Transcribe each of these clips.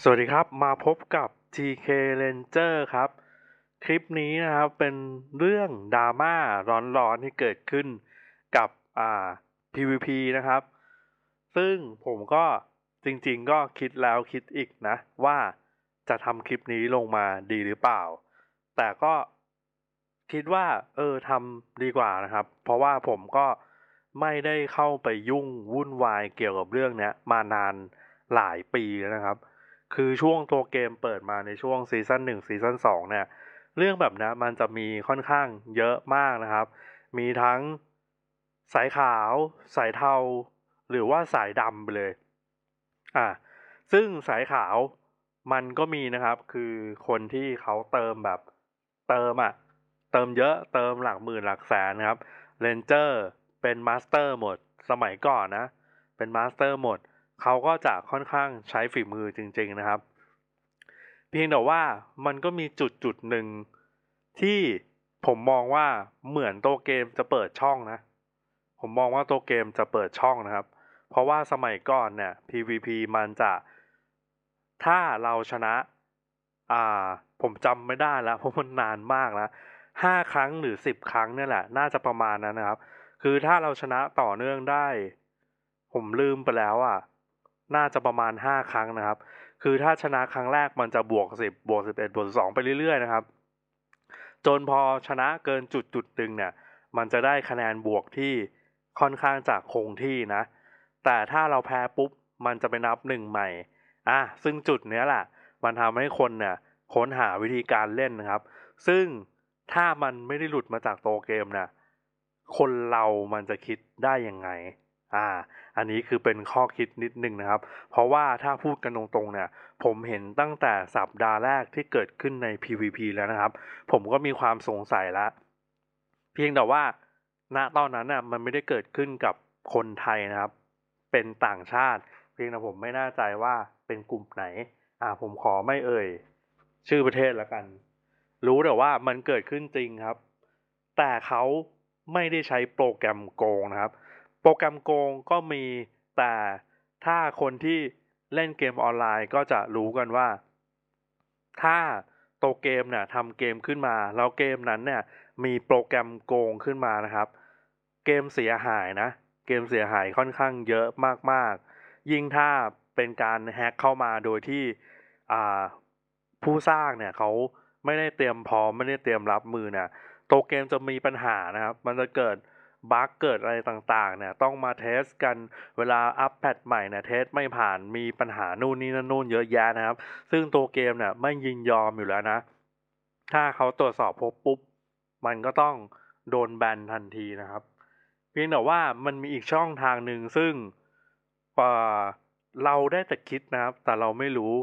สวัสดีครับมาพบกับ TK Ranger ครับ คลิปนี้นะครับเป็นเรื่องดราม่าร้อนๆที่เกิดขึ้นกับอ่า PVP นะครับ ซึ่งผมก็จริงๆก็คิดแล้วคิดอีกนะ ว่าจะทำคลิปนี้ลงมาดีหรือเปล่า แต่ก็คิดว่าเออทำดีกว่านะครับ เพราะว่าผมก็ไม่ได้เข้าไปยุ่งวุ่นวายเกี่ยวกับเรื่องนี้มานานหลายปีแล้วนะครับคือช่วงตัวเกมเปิดมาในช่วงซีซั่นหนึ่งซีซั่นสองเนี่ย เรื่องแบบนี้มันจะมีค่อนข้างเยอะมากนะครับ มีทั้งสายขาว สายเทาหรือว่าสายดำไปเลย อ่ะซึ่งสายขาวมันก็มีนะครับ คือคนที่เขาเติมแบบเติมอะเติมเยอะเติมหลักหมื่นหลักแสนนะครับเรนเจอร์เป็นมาสเตอร์หมดสมัยก่อนนะ เป็นมาสเตอร์หมดเขาก็จะค่อนข้างใช้ฝีมือจริงๆนะครับ เพียงแต่ว่ามันก็มีจุดจุดหนึ่งที่ผมมองว่าเหมือนโตเกมจะเปิดช่องนะ ผมมองว่าโตเกมจะเปิดช่องนะครับ เพราะว่าสมัยก่อนเนี่ย PVP มันจะถ้าเราชนะ อ่า ผมจำไม่ได้แล้วเพราะมันนานมากแล้วห้าครั้งหรือสิบครั้งนี่แหละ น่าจะประมาณนั้นนะครับ คือถ้าเราชนะต่อเนื่องได้ ผมลืมไปแล้วอ่ะน่าจะประมาณ 5 ครั้งนะครับ คือถ้าชนะครั้งแรกมันจะบวก10บวก11บวก12ไปเรื่อย ๆ นะครับ จนพอชนะเกินจุดจุด ตึงเนี่ย มันจะได้คะแนนบวกที่ค่อนข้างจากคงที่นะ แต่ถ้าเราแพ้ปุ๊บ มันจะไปนับหนึ่งใหม่ อ่ะ ซึ่งจุดเนี้ยแหละ มันทำให้คนเนี่ย ค้นหาวิธีการเล่นนะครับ ซึ่งถ้ามันไม่ได้หลุดมาจากโตเกมนะ คนเรามันจะคิดได้ยังไงอ่า อันนี้คือเป็นข้อคิดนิดนึงนะครับ เพราะว่าถ้าพูดกันตรงๆเนี่ย ผมเห็นตั้งแต่สัปดาห์แรกที่เกิดขึ้นใน PVP แล้วนะครับ ผมก็มีความสงสัยละ เพียงแต่ว่า ณ ตอนนั้นน่ะ มันไม่ได้เกิดขึ้นกับคนไทยนะครับ เป็นต่างชาติ เพียงแต่ผมไม่แน่ใจว่าเป็นกลุ่มไหน อ่า ผมขอไม่เอ่ย ชื่อประเทศละกัน รู้แต่ว่ามันเกิดขึ้นจริงครับ แต่เขาไม่ได้ใช้โปรแกรมโกงนะครับโปรแกรมโกงก็มีแต่ถ้าคนที่เล่นเกมออนไลน์ก็จะรู้กันว่า ถ้าโตเกมเนี่ยทำเกมขึ้นมา แล้วเกมนั้นเนี่ยมีโปรแกรมโกงขึ้นมานะครับ เกมเสียหายนะเกมเสียหายค่อนข้างเยอะมาก ๆ ยิ่งถ้าเป็นการแฮ็กเข้ามาโดยที่ผู้สร้างเนี่ยเขาไม่ได้เตรียมพร้อมไม่ได้เตรียมรับมือเนี่ยโตเกมจะมีปัญหานะครับ มันจะเกิดบั๊กเกิดอะไรต่างๆ เนี่ย ต้องมาเทสกันเวลาอัปเดตใหม่เนี่ยเทสไม่ผ่านมีปัญหานู่นนี่นั่นนู่นเยอะแยะนะครับ ซึ่งตัวเกมเนี่ยไม่ยินยอมอยู่แล้วนะ ถ้าเขาตรวจสอบพบปุ๊บ มันก็ต้องโดนแบนทันทีนะครับเพียงแต่ว่ามันมีอีกช่องทางหนึ่งซึ่งเราได้แต่คิดนะครับ แต่เราไม่รู้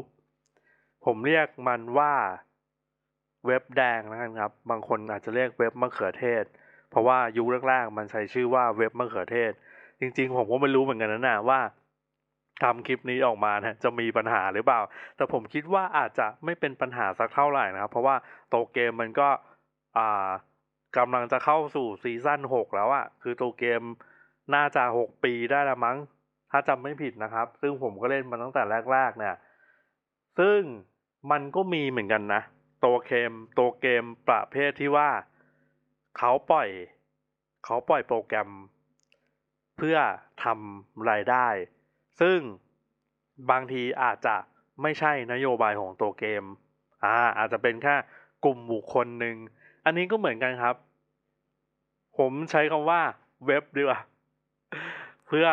ผมเรียกมันว่าเว็บแดงนะครับ บางคนอาจจะเรียกเว็บมะเขือเทศเพราะว่ายุคแรกๆ มันใช้ชื่อว่าเว็บมะเขือเทศ จริงๆผมก็ไม่รู้เหมือนกันนะนะว่าทำคลิปนี้ออกมานะจะมีปัญหาหรือเปล่า แต่ผมคิดว่าอาจจะไม่เป็นปัญหาสักเท่าไหร่นะครับเพราะว่าโตเกมมันก็อ่ากำลังจะเข้าสู่ซีซั่น6แล้วอะคือโตเกมน่าจะ 6 ปีได้ละมั้ง ถ้าจำไม่ผิดนะครับ ซึ่งผมก็เล่นมาตั้งแต่แรกๆเนี่ยซึ่งมันก็มีเหมือนกันนะโตเกมโตเกมประเภทที่ว่าเขาปล่อย เขาปล่อยโปรแกรม เพื่อทำรายได้ ซึ่งบางทีอาจจะไม่ใช่นโยบายของตัวเกมอ่าอาจจะเป็นแค่กลุ่มบุคคลหนึ่งอันนี้ก็เหมือนกันครับ ผมใช้คำว่า เว็บดีกว่าเพื่อ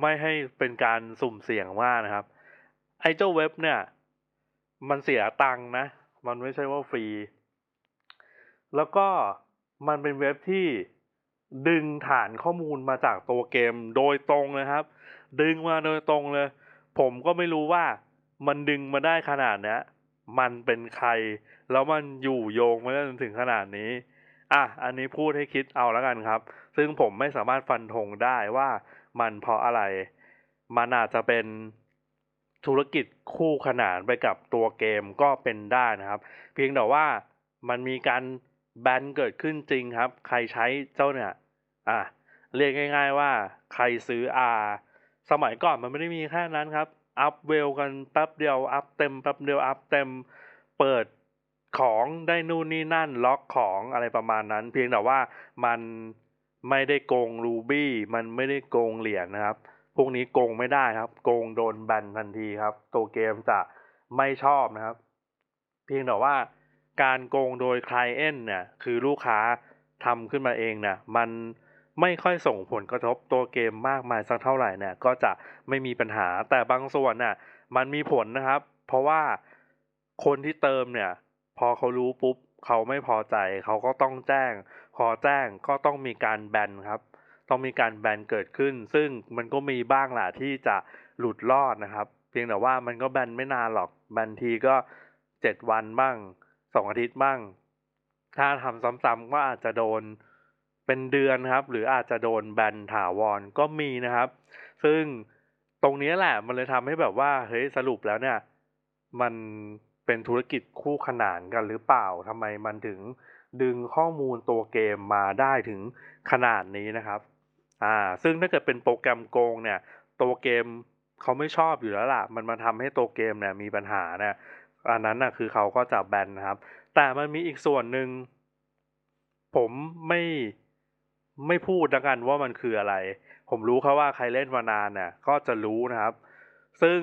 ไม่ให้เป็นการสุ่มเสี่ยงว่านะครับ ไอ้เจ้าเว็บเนี่ย มันเสียตังค์นะ มันไม่ใช่ว่าฟรี แล้วก็มันเป็นเว็บที่ดึงฐานข้อมูลมาจากตัวเกมโดยตรงนะครับ ดึงมาโดยตรงเลยผมก็ไม่รู้ว่า มันดึงมาได้ขนาดนี้มันเป็นใคร แล้วมันอยู่โยงมาได้จนถึงขนาดนี้ อ่ะ อันนี้พูดให้คิดเอาแล้วกันครับ ซึ่งผมไม่สามารถฟันธงได้ว่ามันเพราะอะไร มันอาจจะเป็นธุรกิจคู่ขนานไปกับตัวเกมก็เป็นได้นะครับ เพียงแต่ว่ามันมีการแบนเกิดขึ้นจริงครับ ใครใช้เจ้าเนี่ย อ่ะเรียกง่าย ๆว่าใครซื้อ R สมัยก่อนมันไม่ได้มีแค่นั้นครับ อัพเวลกันแป๊บเดียว อัพเต็มแป๊บเดียวอัพเต็มเปิดของได้นู่นนี่นั่น ล็อกของอะไรประมาณนั้น เพียงแต่ว่ามันไม่ได้โกงรูบี้มันไม่ได้โกงเหรียญนนะครับพวกนี้โกงไม่ได้ครับ โกงโดนแบนทันทีครับตัวเกมจะไม่ชอบนะครับ เพียงแต่ว่าการโกงโดยคลายเอ็นเนี่ยคือลูกค้าทำขึ้นมาเองเนี่ยมันไม่ค่อยส่งผลกระทบตัวเกมมากมายสักเท่าไหร่เนี่ยก็จะไม่มีปัญหา แต่บางส่วนน่ะมันมีผลนะครับ เพราะว่าคนที่เติมเนี่ย พอเขารู้ปุ๊บ เขาไม่พอใจเขาก็ต้องแจ้ง พอแจ้งก็ต้องมีการแบนครับ ต้องมีการแบนเกิดขึ้น ซึ่งมันก็มีบ้างแหละที่จะหลุดรอดนะครับ เพียงแต่ว่ามันก็แบนไม่นานหรอกแบนทีก็เจ็ดวันบ้างสองอาทิตย์บ้างถ้าทำซ้ำๆก็อาจจะโดนเป็นเดือนครับ หรืออาจจะโดนแบนถาวรก็มีนะครับ ซึ่งตรงนี้แหละ มันเลยทำให้แบบว่า เฮ้ยสรุปแล้วเนี่ย มันเป็นธุรกิจคู่ขนานกันหรือเปล่า ทำไมมันถึงดึงข้อมูลตัวเกมมาได้ถึงขนาดนี้นะครับ อ่า ซึ่งถ้าเกิดเป็นโปรแกรมโกงเนี่ย ตัวเกมเขาไม่ชอบอยู่แล้วล่ะ มันมาทำให้ตัวเกมเนี่ยมีปัญหาเนี่ยอันนั้นนะคือเขาก็จะแบนนะครับ แต่มันมีอีกส่วนหนึ่ง ผมไม่ไม่พูดแล้วกันว่ามันคืออะไร ผมรู้รับว่าใครเล่นมานานน่ะก็จะรู้นะครับ ซึ่ง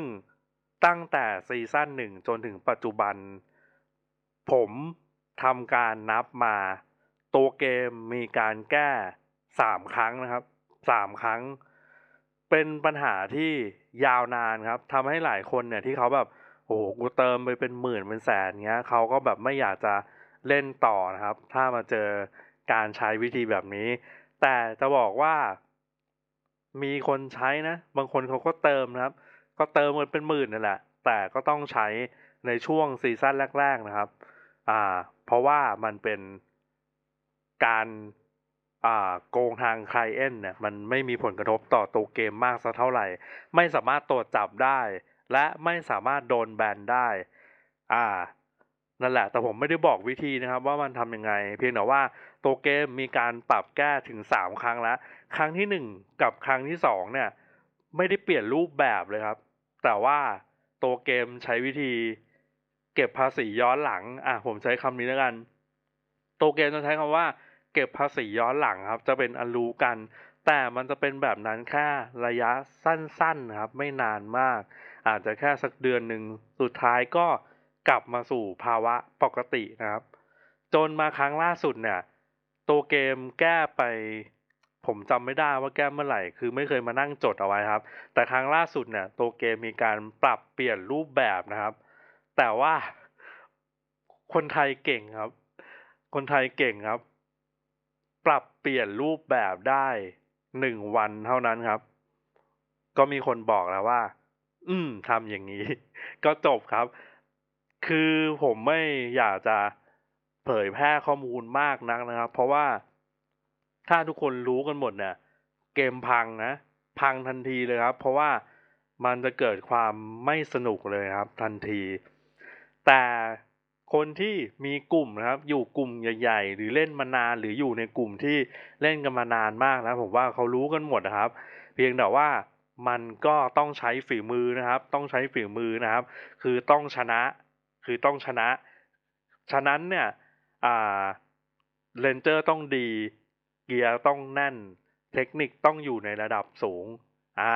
ตั้งแต่ซีซั่นหนึ่งจนถึงปัจจุบัน ผมทำการนับมา ตัวเกมมีการแก้สามครั้งนะครับสามครั้ง เป็นปัญหาที่ยาวนานครับทำให้หลายคนเนี่ยที่เขาแบบโอ้กูเติมไปเป็นหมื่นเป็นแสนเงี้ยเขาก็แบบไม่อยากจะเล่นต่อนะครับ ถ้ามาเจอการใช้วิธีแบบนี้ แต่จะบอกว่ามีคนใช้นะบางคนเขาก็เติมนะครับ ก็เติมมันเป็นหมื่นนั่นแหละ แต่ก็ต้องใช้ในช่วงซีซั่นแรกๆนะครับ อ่า เพราะว่ามันเป็นการโกงทางไคลเอนเนี่ยมันไม่มีผลกระทบต่อตัวเกมมากสักเท่าไหร่ ไม่สามารถตรวจจับได้และไม่สามารถโดนแบนได้ อ่า นั่นแหละ แต่ผมไม่ได้บอกวิธีนะครับ ว่ามันทำยังไง เพียงแต่ว่าตัวเกมมีการปรับแก้ถึง 3ครั้งแล้ว ครั้งที่ 1 กับครั้งที่2เนี่ย ไม่ได้เปลี่ยนรูปแบบเลยครับ แต่ว่าตัวเกมใช้วิธี เก็บภาษีย้อนหลัง อ่ะผมใช้คำนี้แล้วกันตัวเกมจะใช้คำว่า เก็บภาษีย้อนหลังครับ จะเป็นอันรู้กันแต่มันจะเป็นแบบนั้นแค่ระยะสั้นๆนะครับ ไม่นานมาก อาจจะแค่สักเดือนหนึ่งสุดท้ายก็กลับมาสู่ภาวะปกตินะครับจนมาครั้งล่าสุดเนี่ยตัวเกมแก้ไป ผมจำไม่ได้ว่าแก้เมื่อไหร่ คือไม่เคยมานั่งจดเอาไว้ครับ แต่ครั้งล่าสุดเนี่ยตัวเกมมีการปรับเปลี่ยนรูปแบบนะครับ แต่ว่าคนไทยเก่งครับ คนไทยเก่งครับ ปรับเปลี่ยนรูปแบบได้หนึ่งวันเท่านั้นครับ ก็มีคนบอกแล้วว่า อืมทำอย่างนี้ ก็จบครับ คือผมไม่อยากจะเผยแพร่ข้อมูลมากนักนะครับ เพราะว่าถ้าทุกคนรู้กันหมดเนี่ย เกมพังนะ พังทันทีเลยครับ เพราะว่ามันจะเกิดความไม่สนุกเลยครับ ทันที แต่คนที่มีกลุ่มนะครับ อยู่กลุ่มใหญ่ ๆ หรือเล่นมานานหรืออยู่ในกลุ่มที่เล่นกันมานานมากนะผมว่าเขารู้กันหมดนะครับ เพียงแต่ว่ามันก็ต้องใช้ฝีมือนะครับ ต้องใช้ฝีมือนะครับ คือต้องชนะคือต้องชนะ ฉะนั้นเนี่ย อ่าเลนเจอร์ต้องดีเกียร์ต้องแน่นเทคนิคต้องอยู่ในระดับสูง อ่า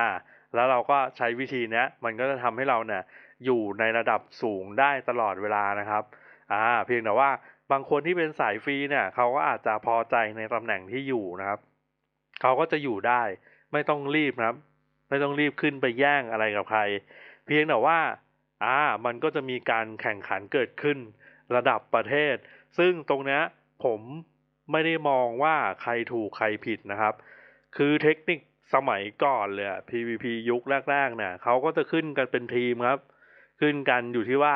แล้วเราก็ใช้วิธีนี้มันก็จะทำให้เราเนี่ย อยู่ในระดับสูงได้ตลอดเวลานะครับอ่าเพียงแต่ว่าบางคนที่เป็นสายฟรีเนี่ย เขาก็อาจจะพอใจในตำแหน่งที่อยู่นะครับ เขาก็จะอยู่ได้ไม่ต้องรีบนะครับ ไม่ต้องรีบขึ้นไปแย่งอะไรกับใคร เพียงแต่ว่าอ่ามันก็จะมีการแข่งขันเกิดขึ้น ระดับประเทศ ซึ่งตรงนี้ผมไม่ได้มองว่าใครถูกใครผิดนะครับคือเทคนิคสมัยก่อนเลย PVP ยุคแรกๆเนี่ยเขาก็จะขึ้นกันเป็นทีมครับ ขึ้นกันอยู่ที่ว่า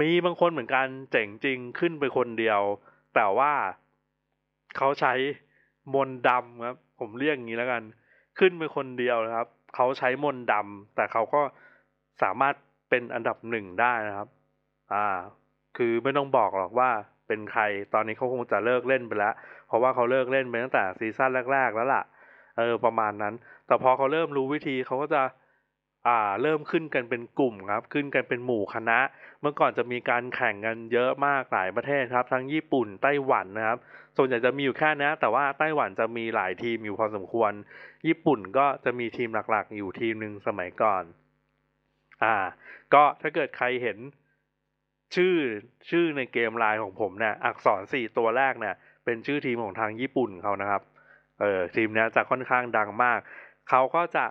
มีบางคนเหมือนกันเจ๋งจริงขึ้นไปคนเดียว แต่ว่าเขาใช้มนดำครับผมเรียกอย่างนี้แล้วกัน ขึ้นไปคนเดียวนะครับเขาใช้มนดำแต่เขาก็สามารถเป็นอันดับหนึ่งได้นะครับ อ่า คือไม่ต้องบอกหรอกว่าเป็นใครตอนนี้เขาคงจะเลิกเล่นไปแล้ว เพราะว่าเขาเลิกเล่นไปตั้งแต่ซีซั่นแรกๆแล้วล่ะเออ ประมาณนั้น แต่พอเขาเริ่มรู้วิธีเขาก็จะอ่าเริ่มขึ้นกันเป็นกลุ่มครับ ขึ้นกันเป็นหมู่คณะ เมื่อก่อนจะมีการแข่งกันเยอะมากหลายประเทศครับ ทั้งญี่ปุ่น ไต้หวันนะครับ ส่วนใหญ่จะมีอยู่แค่นะ แต่ว่าไต้หวันจะมีหลายทีมอยู่พอสมควร ญี่ปุ่นก็จะมีทีมหลัก ๆ อยู่ทีมหนึ่งสมัยก่อน อ่า ก็ถ้าเกิดใครเห็น ชื่อชื่อในเกมไลน์ของผมเนะี่ยอักษรสี่ตัวแรกเนะี่ย เป็นชื่อทีมของทางญี่ปุ่นเขานะครับ เออทีมนี้จะค่อนข้างดังมากเขาก็จะ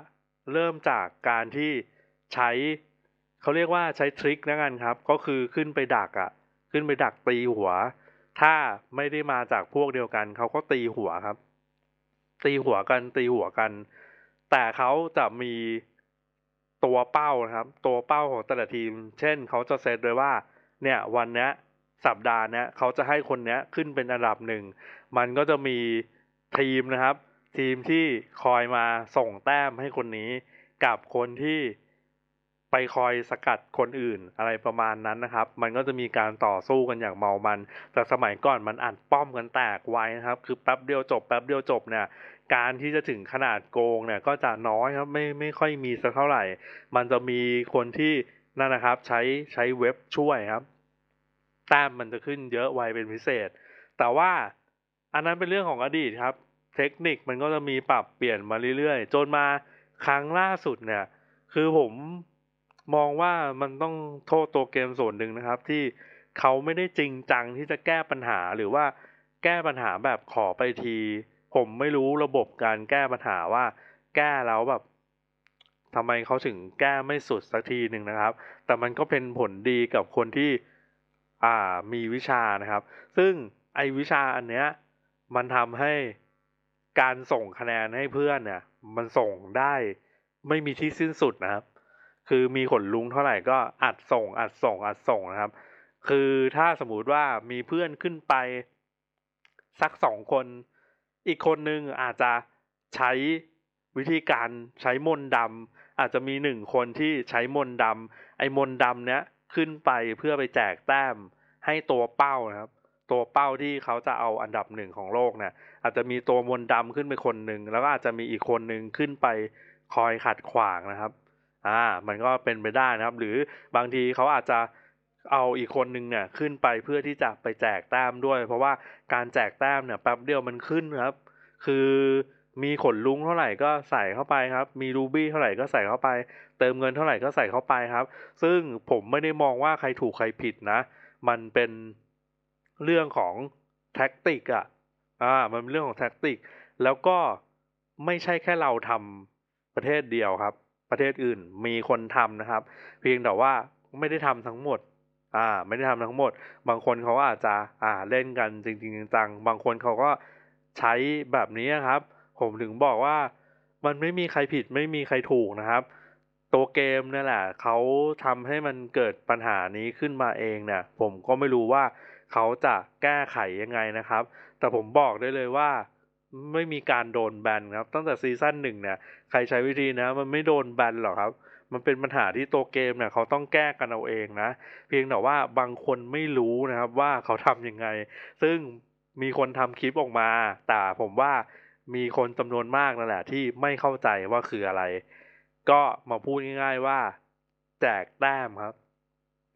เริ่มจากการที่ใช้เขาเรียกว่าใช้ทริคนะกันครับ ก็คือขึ้นไปดักอะ่ะขึ้นไปดักตีหัว ถ้าไม่ได้มาจากพวกเดียวกันเขาก็ตีหัวครับ ตีหัวกันตีหัวกัน แต่เขาจะมีตัวเป้านะครับ ตัวเป้าของแต่ละทีม เช่นเขาจะเซตเลยว่า เนี่ย วันนี้สัปดาห์นี้เขาจะให้คนนี้ขึ้นเป็นอันดับหนึ่งมันก็จะมีทีมนะครับทีมที่คอยมาส่งแต้มให้คนนี้กับคนที่ไปคอยสกัดคนอื่นอะไรประมาณนั้นนะครับ มันก็จะมีการต่อสู้กันอย่างเมามัน แต่สมัยก่อนมันอัดป้อมกันแตกไว้นะครับ คือแป๊บเดียวจบแป๊บเดียวจบเนี่ย การที่จะถึงขนาดโกงเนี่ย ก็จะน้อยครับ ไม่ไม่ค่อยมีสักเท่าไหร่ มันจะมีคนที่นั่นนะครับ ใช้ใช้เว็บช่วยครับ แต้มมันจะขึ้นเยอะไวเป็นพิเศษ แต่ว่าอันนั้นเป็นเรื่องของอดีตครับเทคนิค มันก็จะมีปรับเปลี่ยนมาเรื่อย ๆ จนมาครั้งล่าสุดเนี่ย คือผมมองว่ามันต้องโทษตัวเกมส่วนหนึ่งนะครับ ที่เขาไม่ได้จริงจังที่จะแก้ปัญหาหรือว่าแก้ปัญหาแบบขอไปที ผมไม่รู้ระบบการแก้ปัญหาว่า แก้แล้วแบบทำไมเขาถึงแก้ไม่สุดสักทีหนึ่งนะครับ แต่มันก็เป็นผลดีกับคนที่อ่ามีวิชานะครับ ซึ่งไอวิชาอันเนี้ย มันทำให้การส่งคะแนนให้เพื่อนเนี่ยมันส่งได้ไม่มีที่สิ้นสุดนะครับ คือมีขนลุงเท่าไหร่ก็อัดส่ง อัดส่ง อัดส่งนะครับ คือถ้าสมมติว่ามีเพื่อนขึ้นไปสักสองคนอีกคนหนึ่งอาจจะใช้วิธีการใช้มนดำอาจจะมีหนึ่งคนที่ใช้มนดำไอ้มนดำเนี้ยขึ้นไปเพื่อไปแจกแต้มให้ตัวเป้านะครับตัวเป้าที่เขาจะเอาอันดับหนึ่งของโลกเนี่ยอาจจะมีตัวมนดำขึ้นไปคนหนึ่งแล้วก็อาจจะมีอีกคนหนึ่งขึ้นไปคอยขัดขวางนะครับ อ่า มันก็เป็นไปได้นะครับ หรือบางทีเขาอาจจะเอาอีกคนหนึ่งเนี่ยขึ้นไปเพื่อที่จะไปแจกแต้มด้วย เพราะว่าการแจกแต้มเนี่ยแป๊บเดียวมันขึ้นครับ คือมีขนลุงเท่าไหร่ก็ใส่เข้าไปครับมีรูบี้เท่าไหร่ก็ใส่เข้าไป เติมเงินเท่าไหร่ก็ใส่เข้าไปครับ ซึ่งผมไม่ได้มองว่าใครถูกใครผิดนะ มันเป็นเรื่องของแท็กติกอ่ะ อ่า มันเป็นเรื่องของแท็กติก แล้วก็ไม่ใช่แค่เราทำประเทศเดียวครับ ประเทศอื่นมีคนทำนะครับ เพียงแต่ว่าไม่ได้ทำทั้งหมด อ่า ไม่ได้ทำทั้งหมด บางคนเขาอาจจะ อ่า เล่นกันจริงๆจังบางคนเขาก็ใช้แบบนี้ครับ ผมถึงบอกว่ามันไม่มีใครผิด ไม่มีใครถูกนะครับ ตัวเกมนี่แหละ เขาทำให้มันเกิดปัญหานี้ขึ้นมาเองเนี่ยผมก็ไม่รู้ว่าเขาจะแก้ไขยังไงนะครับ แต่ผมบอกได้เลยว่าไม่มีการโดนแบนครับ ตั้งแต่ซีซั่นหนึ่งเนี่ยใครใช้วิธีนะมันไม่โดนแบนหรอกครับ มันเป็นปัญหาที่ตัวเกม เนี่ยเขาต้องแก้กันเอาเองนะ เพียงแต่ว่าบางคนไม่รู้นะครับ ว่าเขาทำยังไง ซึ่งมีคนทำคลิปออกมา แต่ผมว่ามีคนจำนวนมากนั่นแหละ ที่ไม่เข้าใจว่าคืออะไร ก็มาพูดง่ายๆว่าแจกแต้มครับ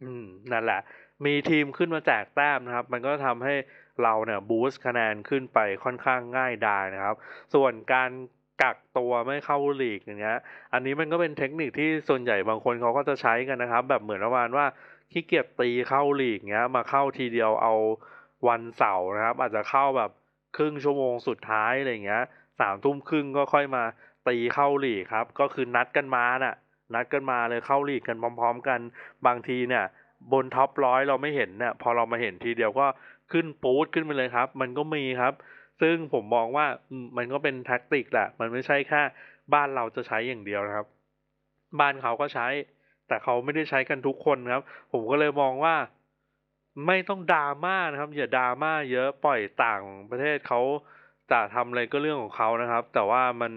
อืม นั่นแหละมีทีมขึ้นมาแจกแต้มนะครับ มันก็ทำให้เราเนี่ยบูสต์คะแนนขึ้นไปค่อนข้างง่ายดายนะครับ ส่วนการกักตัวไม่เข้าลีกอย่างเงี้ย อันนี้มันก็เป็นเทคนิคที่ส่วนใหญ่บางคนเขาก็จะใช้กันนะครับ แบบเหมือนประมาณว่าขี้เกียจตีเข้าลีกเงี้ย มาเข้าทีเดียวเอาวันเสาร์นะครับ อาจจะเข้าแบบครึ่งชั่วโมงสุดท้ายอะไรเงี้ยสามทุ่มครึ่งก็ค่อยมาตีเข้าลีกครับ ก็คือนัดกันมานะ่ะ นัดกันมาเลยเข้าลีกกันพร้อม ๆ กันบางทีเนี่ยบนท็อปร้อยเราไม่เห็นเนี่ยพอเรามาเห็นทีเดียวก็ขึ้นปูดขึ้นไปเลยครับ มันก็มีครับ ซึ่งผมมองว่ามันก็เป็นแท็กติกแหละ มันไม่ใช่แค่บ้านเราจะใช้อย่างเดียวนะครับ บ้านเขาก็ใช้ แต่เขาไม่ได้ใช้กันทุกคนครับ ผมก็เลยมองว่า ไม่ต้องดราม่านะครับ อย่าดราม่า เยอะปล่อยต่างประเทศเขาจะทำอะไรก็เรื่องของเขานะครับ แต่ว่ามัน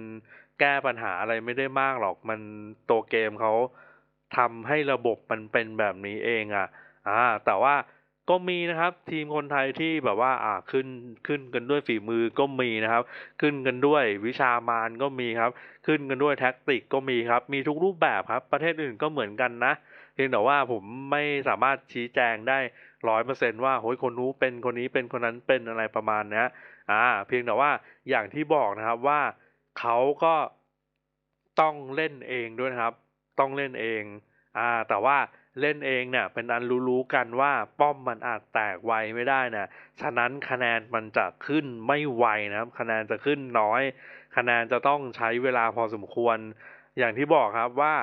แก้ปัญหาอะไรไม่ได้มากหรอกมันตัวเกมเขาทำให้ระบบมันเป็นแบบนี้เองอ่ะ อ่า แต่ว่าก็มีนะครับ ทีมคนไทยที่แบบว่า อ่าขึ้นขึ้นกันด้วยฝีมือก็มีนะครับ ขึ้นกันด้วยวิชามานก็มีครับ ขึ้นกันด้วยแท็กติกก็มีครับ มีทุกรูปแบบครับ ประเทศอื่นก็เหมือนกันนะเพียงแต่ว่าผมไม่สามารถชี้แจงได้ร้อยเปอร์เซนต์ว่าโหยคนนู้เป็นคนนี้เป็นคนนั้นเป็นอะไรประมาณนี้อ่า เพียงแต่ว่าอย่างที่บอกนะครับว่าเขาก็ต้องเล่นเองด้วยนะครับต้องเล่นเอง อ่า แต่ว่าเล่นเองเนี่ยเป็นอันรู้ๆกันว่าป้อมมันอาจแตกไวไม่ได้นะฉะนั้นคะแนนมันจะขึ้นไม่ไวนะครับ คะแนนจะขึ้นน้อย คะแนนจะต้องใช้เวลาพอสมควร อย่างที่บอกครับว่า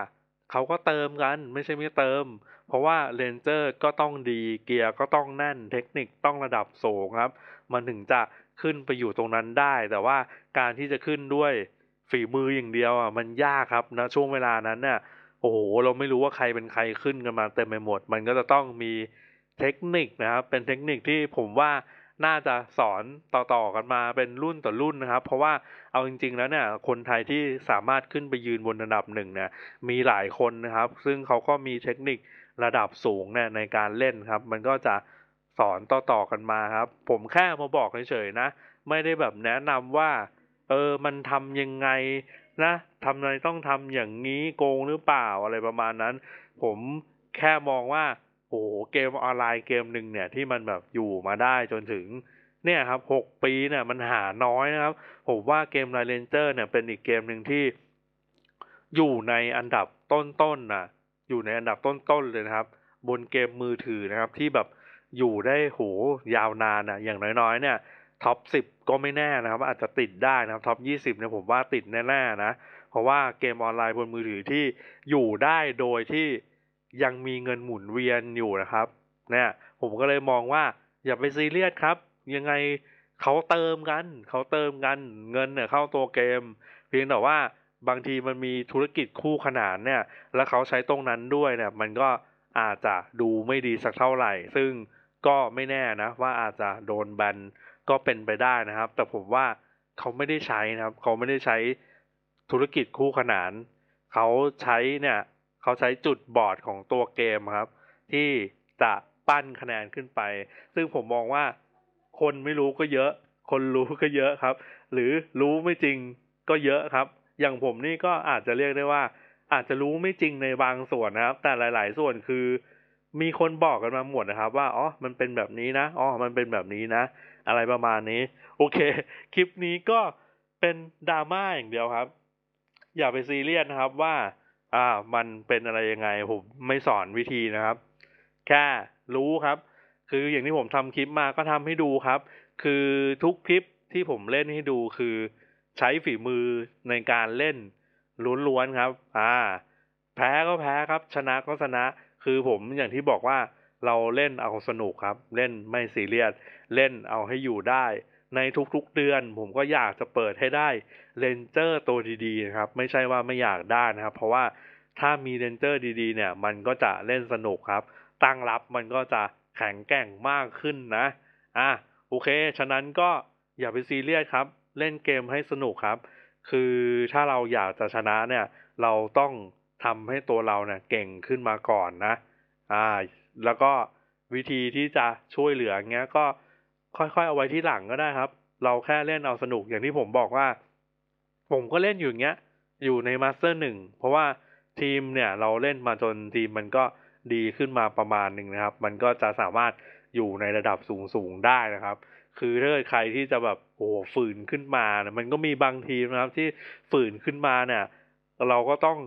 เขาก็เติมกันไม่ใช่ไม่เติม เพราะว่าเลนเจอร์ก็ต้องดีเกียร์ก็ต้องแน่นเทคนิคต้องระดับสูงครับ มันถึงจะขึ้นไปอยู่ตรงนั้นได้ แต่ว่าการที่จะขึ้นด้วยฝีมืออย่างเดียวอ่ะมันยากครับนะช่วงเวลานั้นเนี่ยโอ้โห เราไม่รู้ว่าใครเป็นใครขึ้นกันมาเต็มไปหมด มันก็จะต้องมีเทคนิคนะครับ เป็นเทคนิคที่ผมว่าน่าจะสอนต่อๆกันมาเป็นรุ่นต่อรุ่นนะครับ เพราะว่าเอาจริงๆแล้วเนี่ย คนไทยที่สามารถขึ้นไปยืนบนระดับหนึ่งเนี่ย มีหลายคนนะครับ ซึ่งเขาก็มีเทคนิคระดับสูงเนี่ยในการเล่นครับ มันก็จะสอนต่อๆกันมาครับ ผมแค่มาบอกเฉยๆนะ ไม่ได้แบบแนะนำว่า เออ มันทำยังไงนะทำอะไรต้องทำอย่างนี้โกงหรือเปล่าอะไรประมาณนั้น ผมแค่มองว่าโอ้โหเกมออนไลน์เกมหนึ่งเนี่ยที่มันแบบอยู่มาได้จนถึงเนี่ยครับหกปีเนี่ยมันหาน้อยนะครับ ผมว่าเกมไลเลนเจอร์ เนี่ยเป็นอีกเกมหนึ่งที่อยู่ในอันดับต้นๆนนะอยู่ในอันดับต้นๆเลยนะครับ บนเกมมือถือนะครับที่แบบอยู่ได้โหยาวนานนะอย่างน้อยๆเนี่ยท็อปสิบก็ไม่แน่นะครับอาจจะติดได้นะครับท็อปยี่สิบเนี่ยผมว่าติดแน่ๆนะเพราะว่าเกมออนไลน์บนมือถือที่อยู่ได้โดยที่ยังมีเงินหมุนเวียนอยู่นะครับ เนี่ย ผมก็เลยมองว่าอย่าไปซีเรียสครับ ยังไงเขาเติมกันเขาเติมกันเงินเนี่ย เข้าตัวเกม เพียงแต่ว่าบางทีมันมีธุรกิจคู่ขนานเนี่ย แล้วเขาใช้ตรงนั้นด้วยเนี่ย มันก็อาจจะดูไม่ดีสักเท่าไหร่ ซึ่งก็ไม่แน่นะ ว่าอาจจะโดนแบนก็เป็นไปได้นะครับ แต่ผมว่าเขาไม่ได้ใช้นะครับ เขาไม่ได้ใช้ธุรกิจคู่ขนาน เขาใช้เนี่ย เขาใช้จุดบอดของตัวเกมครับ ที่จะปั้นคะแนนขึ้นไป ซึ่งผมมองว่าคนไม่รู้ก็เยอะ คนรู้ก็เยอะครับ หรือรู้ไม่จริงก็เยอะครับ อย่างผมนี่ก็อาจจะเรียกได้ว่า อาจจะรู้ไม่จริงในบางส่วนนะครับ แต่หลาย ๆ ส่วนคือ มีคนบอกกันมาหมดนะครับ ว่าอ๋อมันเป็นแบบนี้นะอ๋อมันเป็นแบบนี้นะอะไรประมาณนี้ โอเค คลิปนี้ก็เป็นดราม่าอย่างเดียวครับ อย่าไปซีเรียสนะครับว่า อ่ามันเป็นอะไรยังไง ผมไม่สอนวิธีนะครับ แค่รู้ครับ คืออย่างที่ผมทำคลิปมาก็ทำให้ดูครับ คือทุกคลิปที่ผมเล่นให้ดูคือใช้ฝีมือในการเล่นล้วนๆครับ อ่า แพ้ก็แพ้ครับ ชนะก็ชนะคือผมอย่างที่บอกว่าเราเล่นเอาสนุกครับ เล่นไม่ซีเรียสเล่นเอาให้อยู่ได้ ในทุก ๆ เดือน ผมก็อยากจะเปิดให้ได้เลนเจอร์ตัวดีๆนะครับ ไม่ใช่ว่าไม่อยากได้นะครับเพราะว่าถ้ามีเลนเจอร์ดีๆเนี่ย มันก็จะเล่นสนุกครับ ตั้งรับมันก็จะแข็งแกร่งมากขึ้นนะอ่ะโอเค ฉะนั้นก็อย่าไปซีเรียสครับ เล่นเกมให้สนุกครับ คือถ้าเราอยากจะชนะเนี่ย เราต้องทำให้ตัวเราเนี่ย เก่งขึ้นมาก่อนนะอ่าแล้วก็วิธีที่จะช่วยเหลือเงี้ยก็ค่อยๆเอาไว้ที่หลังก็ได้ครับ เราแค่เล่นเอาสนุกอย่างที่ผมบอกว่า ผมก็เล่นอยู่เงี้ยอยู่ในมาสเตอร์หนึ่งเพราะว่าทีมเนี่ย เราเล่นมาจนทีมมันก็ดีขึ้นมาประมาณหนึ่งนะครับ มันก็จะสามารถอยู่ในระดับสูงๆได้นะครับ คือถ้าเกิดใครที่จะแบบโอ้ฝืนขึ้นมานะมันก็มีบางทีมนะครับ ที่ฝืนขึ้นมาเนี่ย เราก็ต้อง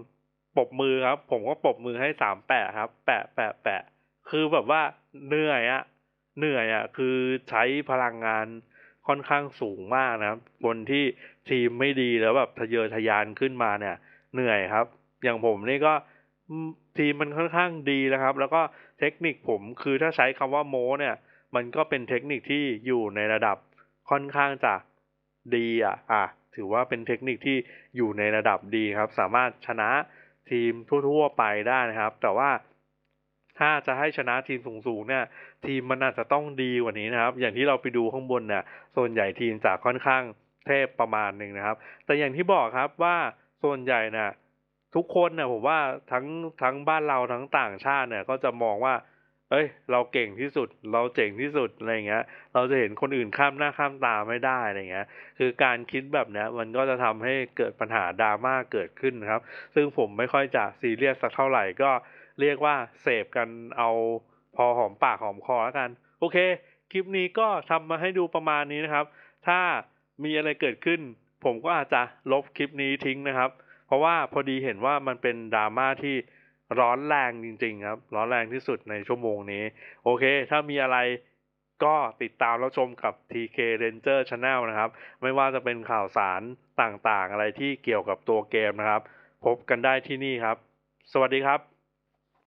ปบมือครับ ผมก็ปบมือให้สามแปะครับ แปะแปะแปะคือแบบว่าเหนื่อยอะ เหนื่อยอะคือใช้พลังงานค่อนข้างสูงมากนะครับคนที่ทีมไม่ดีแล้วแบบทะเยอทะยานขึ้นมาเนี่ยเหนื่อยครับ อย่างผมนี่ก็ทีมมันค่อนข้างดีนะครับ แล้วก็เทคนิคผม คือถ้าใช้คำว่าโมเนี่ย มันก็เป็นเทคนิคที่อยู่ในระดับค่อนข้างจะดีอ่ะ อ่ะถือว่าเป็นเทคนิคที่อยู่ในระดับดีครับ สามารถชนะทีมทั่วๆไปได้นะครับ แต่ว่าถ้าจะให้ชนะทีมสูงๆ เนี่ย ทีมมันอาจจะต้องดีกว่านี้นะครับ อย่างที่เราไปดูข้างบนเนี่ยส่วนใหญ่ทีมจะค่อนข้างเทพประมาณหนึ่งนะครับ แต่อย่างที่บอกครับว่าส่วนใหญ่น่ะ ทุกคนน่ะผมว่าทั้งทั้งบ้านเราทั้งต่างชาติเนี่ย ก็จะมองว่า เอ้ย เราเก่งที่สุด เราเจ๋งที่สุดอะไรเงี้ย เราจะเห็นคนอื่นข้ามหน้าข้ามตาไม่ได้อะไรเงี้ย คือการคิดแบบนี้มันก็จะทำให้เกิดปัญหาดราม่าเกิดขึ้นนะครับ ซึ่งผมไม่ค่อยจะซีเรียสสักเท่าไหร่ก็เรียกว่าเสพกันเอาพอหอมปากหอมคอแล้วกัน โอเค คลิปนี้ก็ทำมาให้ดูประมาณนี้นะครับ ถ้ามีอะไรเกิดขึ้น ผมก็อาจจะลบคลิปนี้ทิ้งนะครับ เพราะว่าพอดีเห็นว่ามันเป็นดราม่าที่ร้อนแรงจริงๆครับ ร้อนแรงที่สุดในชั่วโมงนี้ โอเค ถ้ามีอะไรก็ติดตามล้วชมกับ TK Ranger Channel นะครับ ไม่ว่าจะเป็นข่าวสารต่างๆ อะไรที่เกี่ยวกับตัวเกมนะครับ พบกันได้ที่นี่ครับ สวัสดีครับ